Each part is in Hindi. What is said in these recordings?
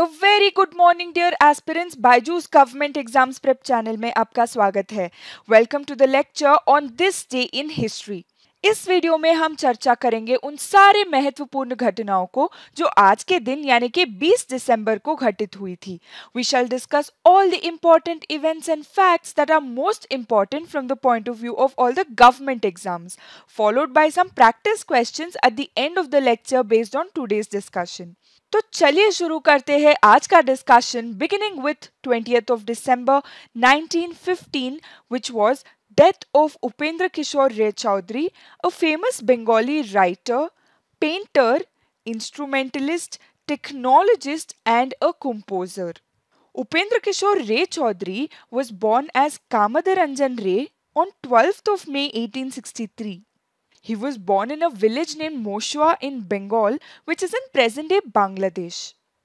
A very good morning, dear aspirants. Byju's government exams prep channel में आपका स्वागत है Welcome to the lecture on this day in history. इस वीडियो में हम चर्चा करेंगे उन सारे महत्वपूर्ण घटनाओं को जो आज के दिन यानी कि 20 दिसंबर को घटित हुई थी we shall discuss all the important events and facts that are most important from the point of view of all the government exams followed by some practice questions at the end of the lecture based on today's discussion तो चलिए शुरू करते हैं आज का discussion beginning with twenty of December nineteen fifteen which was death of Upendra Kishore Ray Chowdhury a famous Bengali writer painter instrumentalist technologist and a composer Upendra Kishore Ray Chowdhury was born as Kamadaranjan Ray on twelfth of May eighteen sixty three He was born in a village named Moshua in Bengal, which is in present-day Bangladesh.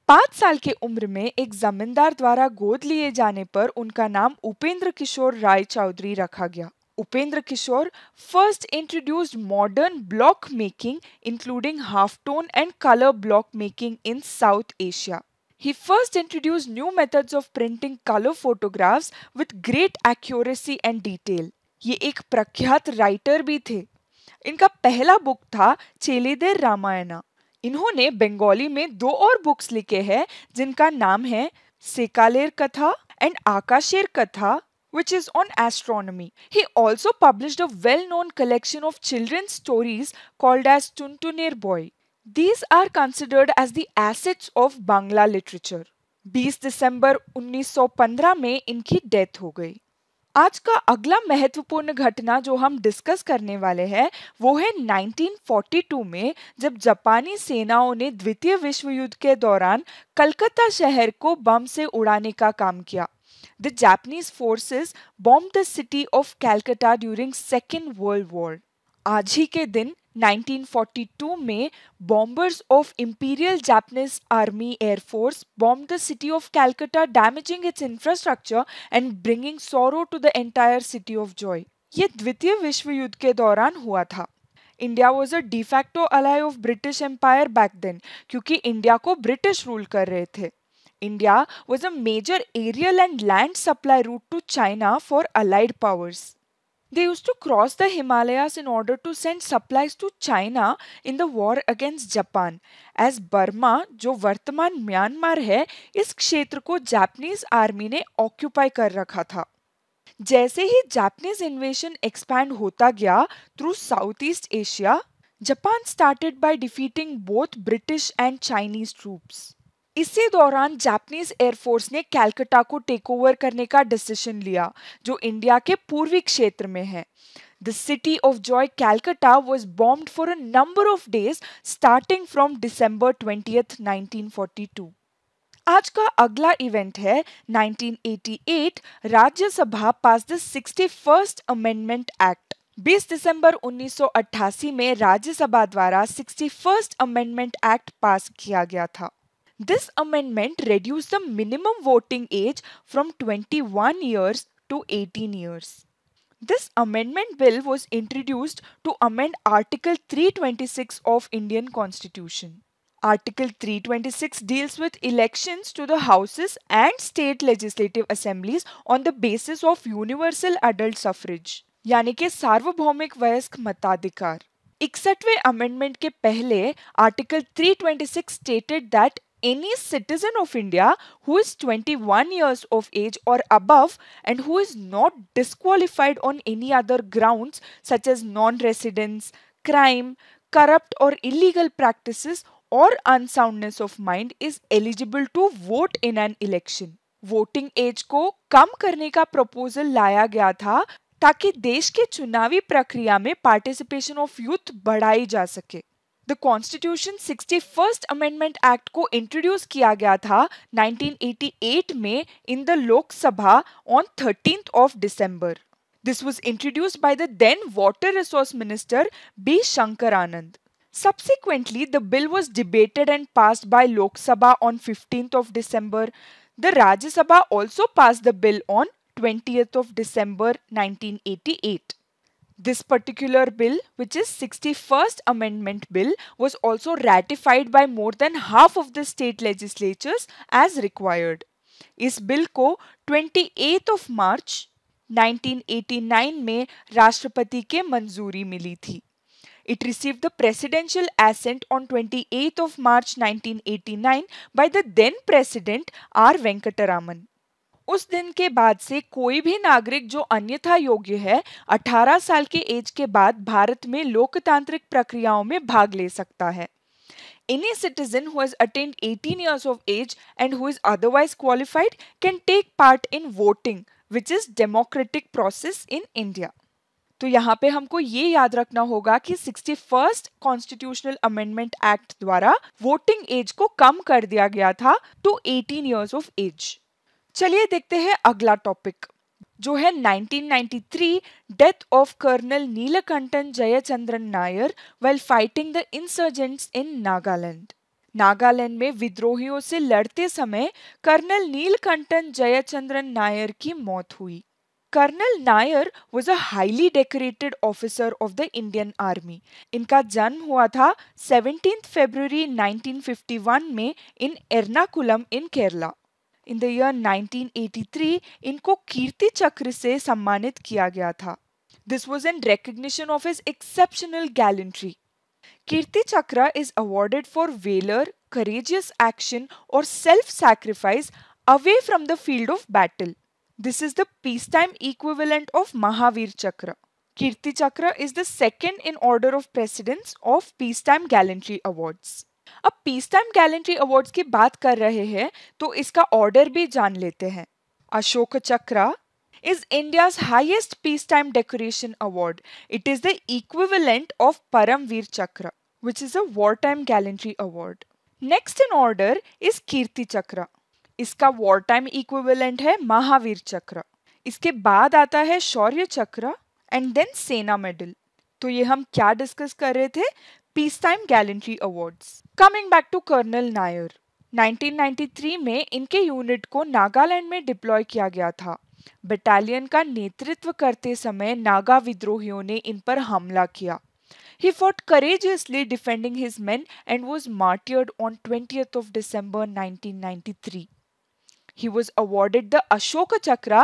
पांच साल के उम्र में एक जमींदार द्वारा गोद लिए जाने पर उनका नाम उपेंद्र किशोर राय चौधरी रखा गया Upendra Kishore first introduced modern block making including half tone and colour block making in South Asia he first introduce new methods of printing colour photographs with great accuracy and detail ये एक प्रख्यात राइटर भी थे इनका पहला बुक था चेले दे इन्होंने बंगाली में दो और बुक्स लिखे हैं जिनका नाम है सेकालेर कथा and Akasher Katha which is on astronomy he also publish a well known collection of children stories called as Tuntuner Boi these are considered as the assets of Bangla literature 20 दिसंबर 1915 में इनकी डेथ हो गई आज का अगला महत्वपूर्ण घटना जो हम डिस्कस करने वाले हैं वो है 1942 में जब जापानी सेनाओं ने द्वितीय विश्व युद्ध के दौरान कलकत्ता शहर को बम से उड़ाने का काम किया the Japanese forces bomb the city of Calcutta during Second World War आज ही के दिन 1942 में bombers of Imperial Japanese Army Air Force bomb the city of Calcutta damaging its infrastructure and bringing sorrow to the entire city of joy ये द्वितीय विश्व युद्ध के दौरान हुआ था India was a de facto ally of British Empire back then क्योंकि इंडिया को ब्रिटिश रूल कर रहे थे India was a major aerial and land supply route to China for allied powers They used to cross the Himalayas in order to send supplies to China in the war against Japan. As Burma, जो वर्तमान म्यांमार है इस क्षेत्र को जापानीज आर्मी ने ऑक्यूपाई कर रखा था जैसे ही जापानीज इन्वेशन एक्सपैंड होता गया through South East Asia Japan started by defeating both British and Chinese troops. इसी दौरान जापानीज एयरफोर्स ने कैलकटा को टेक ओवर करने का डिसीजन लिया जो इंडिया के पूर्वी क्षेत्र में है The city of joy Calcutta was bombed for a number of days starting from December 20th, आज का अगला इवेंट है 1988 Rajya Sabha pass the first amendment act 20 दिसंबर 1988 में राज्यसभा द्वारा sixty first amendment act pass किया गया था This amendment reduced the minimum voting age from 21 years to 18 years. This amendment bill was introduced to amend Article 326 of Indian Constitution. Article 326 deals with elections to the houses and state legislative assemblies on the basis of universal adult suffrage यानी कि सार्वभौमिक वयस्क मताधिकार इकसठवें अमेंडमेंट के पहले article 326 stated that any citizen of India who is 21 years of age or above and who is not disqualified on any other grounds such as non-residence, crime, corrupt or illegal practices or unsoundness of mind is eligible to vote in an election. Voting age को कम करने का प्रपोजल लाया गया था ताकि देश के चुनावी प्रक्रिया में पार्टिसिपेशन ऑफ यूथ बढ़ाई जा सके the constitution 61st amendment act को इंट्रोड्यूस किया गया था 1988 में in the Lok Sabha on thirteen of December this was introduced by the then water resource minister B Shankaranand Subsequently, the bill was debated and passed by Lok Sabha on 15th of December. The Rajya Sabha also passed the bill on 20th of December 1988. This particular bill, which is 61st Amendment Bill, was also ratified by more than half of the state legislatures as required. is bill को 28 ऑफ मार्च 1989 में राष्ट्रपति ke मंजूरी मिली थी It received the presidential assent on 28th of March 1989 by the then president R Venkataraman. उस दिन के बाद से कोई भी नागरिक जो अन्यथा योग्य है 18 साल के एज के बाद भारत में लोकतांत्रिक प्रक्रियाओं में भाग ले सकता है any citizen who has 18 years of age and who is otherwise qualified can take part in voting which is democratic process in तो यहाँ पे हमको ये याद रखना होगा कि फर्स्ट कॉन्स्टिट्यूशनल अमेंडमेंट एक्ट द्वारा वोटिंग एज को कम कर दिया गया था टू तो एटीन ईयर्स ऑफ एज चलिए देखते हैं अगला टॉपिक जो है 1993 death of colonel Neelakantan Jayachandran Nair well fighting the insurgents in Nagaland Nagaland में विद्रोहियों से लड़ते समय कर्नल नीलकंठन जयचंद्रन नायर की मौत हुई colonel Nair was a highly decorated officer of the Indian army इनका जन्म हुआ था 17 फरवरी 1951 में in Ernakulam in Kerala in the year 1983 इनको कीर्ति चक्र से सम्मानित किया गया था this was in recognition of his exceptional gallantry Kirti Chakra is awarded for valour courageous action और self sacrifice away from the field of battle this is the peace time equivalent of Mahavir Chakra Kirti Chakra is the second in order of precedence of peace time gallantry awards अब पीस टाइम गैलेंट्री अवार्ड्स की बात कर रहे हैं तो इसका ऑर्डर भी जान लेते हैं Ashok Chakra is India highest peace time decoration award it is the equivalent of Paramvir Chakra which is a war time gallantry award next in order is Kirti Chakra इसका वॉर टाइम इक्विवलेंट है महावीर चक्र इसके बाद आता है शौर्य चक्र एंड देन सेना मेडल तो ये हम क्या डिस्कस कर रहे थे peacetime gallantry awards coming back to colonel Nair 1993 में इनके यूनिट को नागालैंड में डिप्लॉय किया गया था बटालियन का नेतृत्व करते समय नागा विद्रोहियों ने इन पर हमला किया He fought courageously defending his men and was martyred on 20th of December 1993. He was awarded the Ashoka Chakra,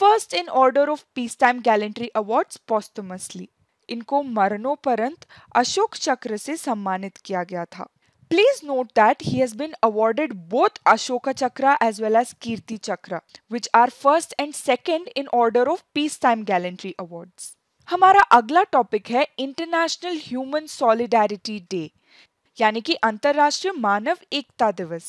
first in order of Peacetime Gallantry Awards posthumously. इनको मरणोपरंत अशोक चक्र से सम्मानित किया गया था please note that he has been awarded both Ashok Chakra as well as Kirti Chakra which are first and second in order of peace time gallantry award हमारा अगला टॉपिक है इंटरनेशनल ह्यूमन सॉलिडेरिटी डे यानी कि अंतर्राष्ट्रीय मानव एकता दिवस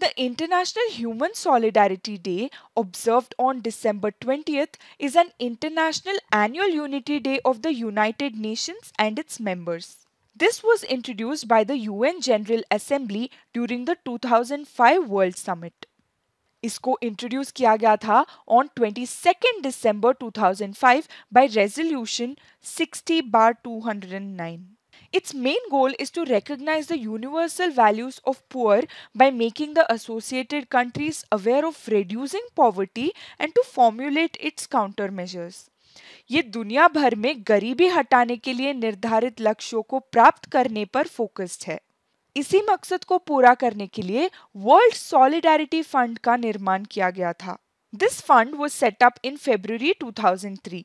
The International Human Solidarity Day, observed on December 20th, is an international annual unity day of the United Nations and its members. This was introduced by the UN General Assembly during the 2005 World Summit. इसको introduced किया गया था on 22nd December 2005 by resolution 60 bar 209 Its main goal is to recognize the universal values of poor by making the associated countries aware of reducing poverty and to formulate its countermeasures. ये दुनिया भर में गरीबी हटाने के लिए निर्धारित लक्ष्यों को प्राप्त करने पर फोकस्ड है इसी मकसद को पूरा करने के लिए वर्ल्ड सॉलिडारिटी फंड का निर्माण किया गया था this fund was set up in February 2003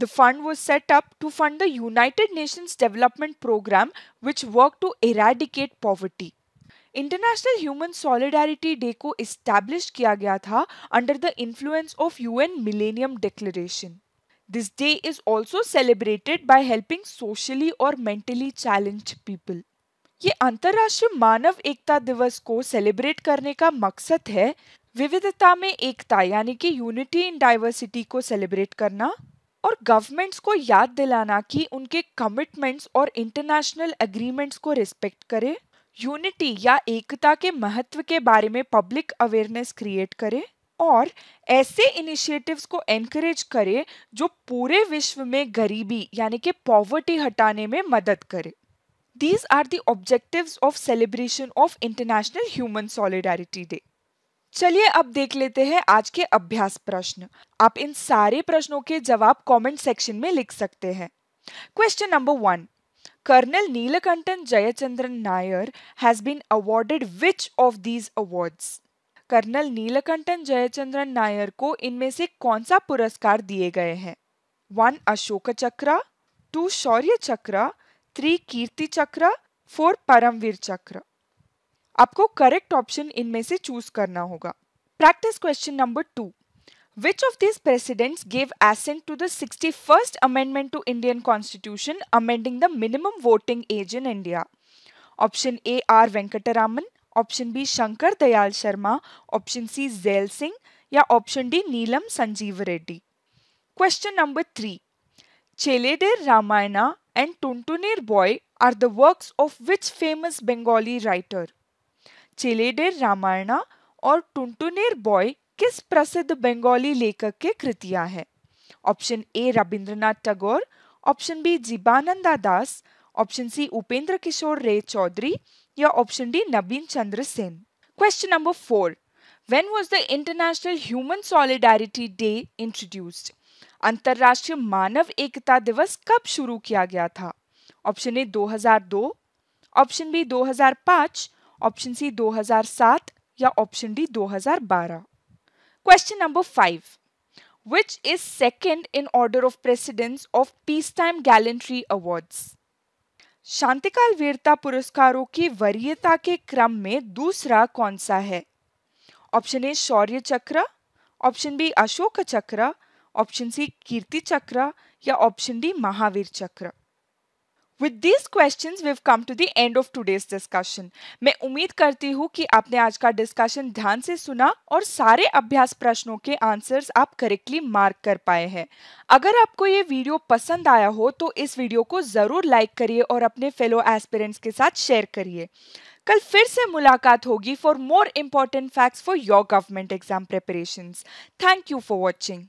The fund was set up to fund the United Nations Development program which worked to eradicate poverty. International human solidarity day को इस्टेब्लिश किया गया था under the influence of UN millennium declaration this day is also celebrated by helping socially और मेंटली चैलेंज पीपल ये अंतर्राष्ट्रीय मानव एकता दिवस को सेलिब्रेट करने का मकसद है विविधता में एकता यानी कि यूनिटी इन डाइवर्सिटी को सेलिब्रेट करना और गवर्नमेंट्स को याद दिलाना कि उनके कमिटमेंट्स और इंटरनेशनल एग्रीमेंट्स को रिस्पेक्ट करें यूनिटी या एकता के महत्व के बारे में पब्लिक अवेयरनेस क्रिएट करें और ऐसे इनिशिएटिव्स को एनकरेज करें जो पूरे विश्व में गरीबी यानी कि पॉवर्टी हटाने में मदद करे these are the objectives of celebration of international human solidarity day चलिए अब देख लेते हैं आज के अभ्यास प्रश्न आप इन सारे प्रश्नों के जवाब कमेंट सेक्शन में लिख सकते हैं question number one colonel Neelakantan Jayachandran Nair has been awarded which of these awards colonel Neelakantan Jayachandran Nair को इनमें से कौन सा पुरस्कार दिए गए हैं वन अशोक चक्र टू शौर्य चक्र थ्री कीर्ति चक्र फोर परमवीर चक्र आपको करेक्ट ऑप्शन इनमें से चूज करना होगा practice question number two Which of these presidents gave assent to the 61st Amendment to Indian Constitution amending the minimum voting age in India? Option A R Venkataraman, option B Shankar Dayal Sharma, option C Zail Singh या option D Neelam Sanjeev Reddy. Question number 3. Cheledir Ramayana and Tuntunir Boy are the works of which famous Bengali writer? Chheleder Ramayana और टुनटुनेर बॉय किस प्रसिद्ध बंगाली लेखक के कृतियां हैं option A Rabindranath Tagore option B Jibanananda Das option C Upendra Kishore Ray Chowdhury या ऑप्शन डी नवीन Chandra Sen question number four when was the international human solidarity day introduced अंतर्राष्ट्रीय मानव एकता दिवस कब शुरू किया गया था option A 2002 option B 2005 option C 2007 या option D 2012 question number five is is in order of precedence of peace time gallantry awards शांतिकाल वीरता पुरस्कारों की वरीयता के क्रम में दूसरा कौन सा है ऑप्शन ए शौर्य चक्र ऑप्शन बी अशोक चक्र ऑप्शन सी कीर्ति चक्र या option D Mahavir Chakra with these questions we've come to the end of today's discussion मैं उम्मीद करती हूँ कि आपने आज का डिस्कशन ध्यान से सुना और सारे अभ्यास प्रश्नों के आंसर्स आप करेक्टली मार्क कर पाए हैं अगर आपको ये वीडियो पसंद आया हो तो इस वीडियो को ज़रूर लाइक करिए और अपने फेलो एस्पिरेंट्स के साथ शेयर करिए कल फिर से मुलाकात होगी for more important facts for your government exam preparation thank you for watching